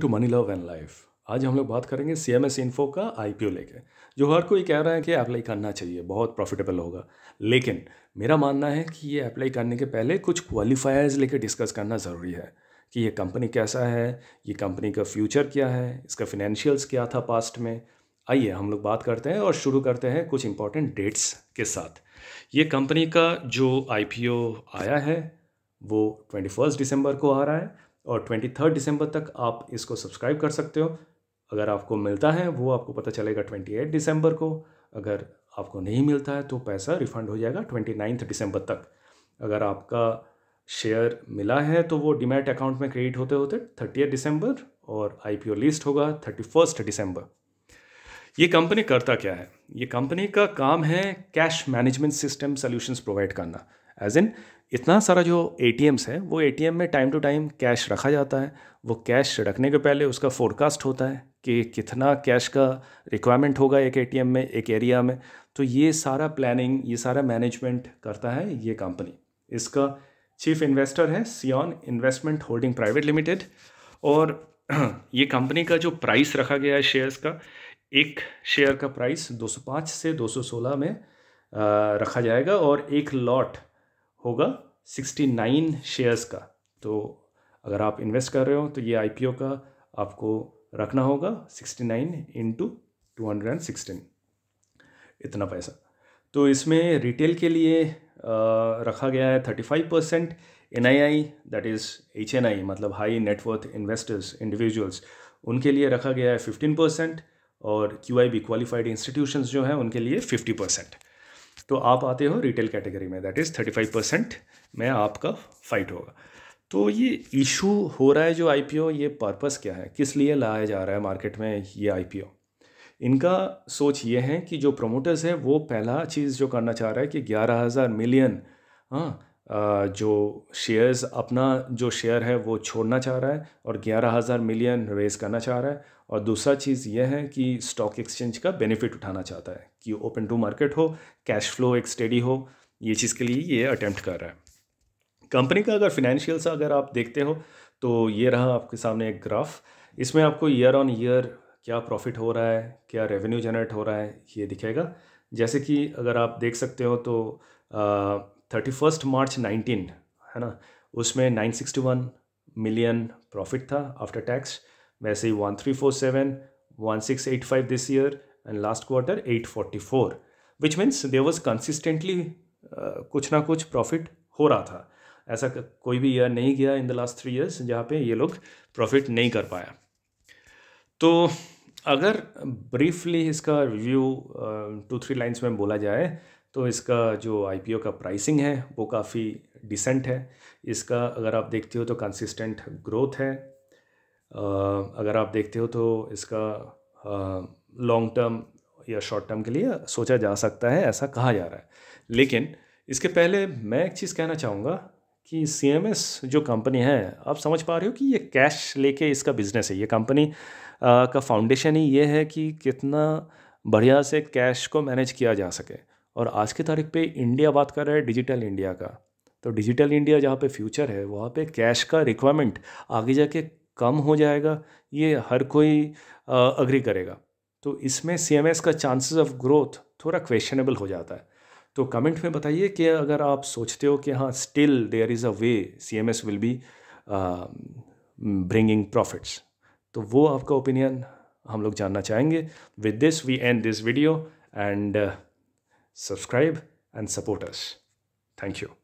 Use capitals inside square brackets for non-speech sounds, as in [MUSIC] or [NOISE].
To money love and life आज हम लोग बात करेंगे सी एम एस इन्फो का आई पी ओ लेकर जो हर कोई कह रहा है कि अप्लाई करना चाहिए बहुत प्रॉफिटेबल होगा लेकिन मेरा मानना है कि ये अप्लाई करने के पहले कुछ क्वालिफायर्स लेके डिस्कस करना ज़रूरी है कि ये कंपनी कैसा है ये कंपनी का फ्यूचर क्या है इसका फिनेंशियल्स क्या था पास्ट में आइए हम लोग बात करते हैं और शुरू करते हैं कुछ इंपॉर्टेंट डेट्स के साथ ये कंपनी का जो आई पी ओ आया है वो ट्वेंटी फर्स्ट दिसंबर को आ रहा है और ट्वेंटी थर्ड दिसंबर तक आप इसको सब्सक्राइब कर सकते हो अगर आपको मिलता है वो आपको पता चलेगा ट्वेंटी एट दिसंबर को अगर आपको नहीं मिलता है तो पैसा रिफ़ंड हो जाएगा ट्वेंटी नाइन्थ दिसंबर तक अगर आपका शेयर मिला है तो वो डिमेट अकाउंट में क्रेडिट होते होते थर्टी दिसंबर और ओ लिस्ट होगा थर्टी फर्स्ट दिसंबर ये कंपनी करता क्या है ये कंपनी का काम है cash management system solutions provide करना एज इन इतना सारा जो ए है वो ए में टाइम टू टाइम कैश रखा जाता है वो कैश रखने के पहले उसका फोरकास्ट होता है कि कितना कैश का रिक्वायरमेंट होगा एक ए में एक एरिया में तो ये सारा प्लानिंग ये सारा मैनेजमेंट करता है ये कंपनी इसका चीफ इन्वेस्टर है Sion investment holding private limited और [CLEARS THROAT] ये कंपनी का जो प्राइस रखा गया है शेयर्स का एक शेयर का प्राइस 205 से 216 में रखा जाएगा और एक लॉट होगा 69 शेयर्स का तो अगर आप इन्वेस्ट कर रहे हो तो ये आई का आपको रखना होगा 69 नाइन इंटू टू इतना पैसा तो इसमें रिटेल के लिए आ, रखा गया है 35 percent N I I that is H N I मतलब हाई नेटवर्थ इन्वेस्टर्स इंडिविजुअल्स उनके लिए रखा गया है 15 परसेंट और Q I B qualified institution जो हैं उनके लिए 50 परसेंट तो आप आते हो रिटेल कैटेगरी में that is thirty five percent में आपका फाइट होगा तो ये इशू हो रहा है जो ओ ये पर्पस क्या है किस लिए लाया जा रहा है मार्केट में ये ओ इनका सोच ये है कि जो प्रोमोटर्स है वो पहला चीज़ जो करना चाह रहा है कि ग्यारह हज़ार मिलियन हाँ जो शेयर्स अपना जो शेयर है वो छोड़ना चाह रहा है और ग्यारह हज़ार मिलियन रेज़ करना चाह रहा है और दूसरा चीज़ यह है कि स्टॉक एक्सचेंज का बेनिफिट उठाना चाहता है कि ओपन टू मार्केट हो कैश फ्लो एक स्टेडी हो ये चीज़ के लिए ये अटैम्प्ट कर रहा है कंपनी का अगर फिनेंशियल्स अगर आप देखते हो तो ये रहा आपके सामने एक ग्राफ इसमें आपको ईयर ऑन ईयर क्या प्रॉफिट हो रहा है क्या रेवेन्यू जनरेट हो रहा है ये दिखेगा जैसे कि अगर आप देख सकते हो तो थर्टी फर्स्ट मार्च नाइनटीन है ना उसमें nine sixty one million profit था आफ्टर टैक्स वैसे ही one three four seven one six eight five this year and last quarter eight forty four which means there was consistently कुछ ना कुछ profit हो रहा था ऐसा कोई भी ईयर नहीं गया in the last three years जहाँ पे ये लोग प्रॉफिट नहीं कर पाया तो अगर ब्रीफली इसका रिव्यू टू थ्री लाइन्स में बोला जाए तो इसका जो आई का प्राइसिंग है वो काफ़ी डिसेंट है इसका अगर आप देखते हो तो कंसिस्टेंट ग्रोथ है अगर आप देखते हो तो इसका लॉन्ग टर्म या शॉर्ट टर्म के लिए सोचा जा सकता है ऐसा कहा जा रहा है लेकिन इसके पहले मैं एक चीज़ कहना चाहूँगा कि सी एम एस जो कंपनी है आप समझ पा रहे हो कि ये कैश लेके इसका बिज़नेस है ये कंपनी का फाउंडेशन ही ये है कि कितना बढ़िया से कैश को मैनेज किया जा सके और आज की तारीख पे इंडिया बात कर रहा है डिजिटल इंडिया का तो डिजिटल इंडिया जहाँ पे फ्यूचर है वहाँ पे कैश का रिक्वायरमेंट आगे जाके कम हो जाएगा ये हर कोई अग्री करेगा तो इसमें सी का चांसेस ऑफ ग्रोथ थोड़ा क्वेश्चनेबल हो जाता है तो कमेंट में बताइए कि अगर आप सोचते हो कि हाँ still there is a way C M S will be bringing profits तो वो आपका ओपिनियन हम लोग जानना चाहेंगे with this we end this video and subscribe and support us. Thank you.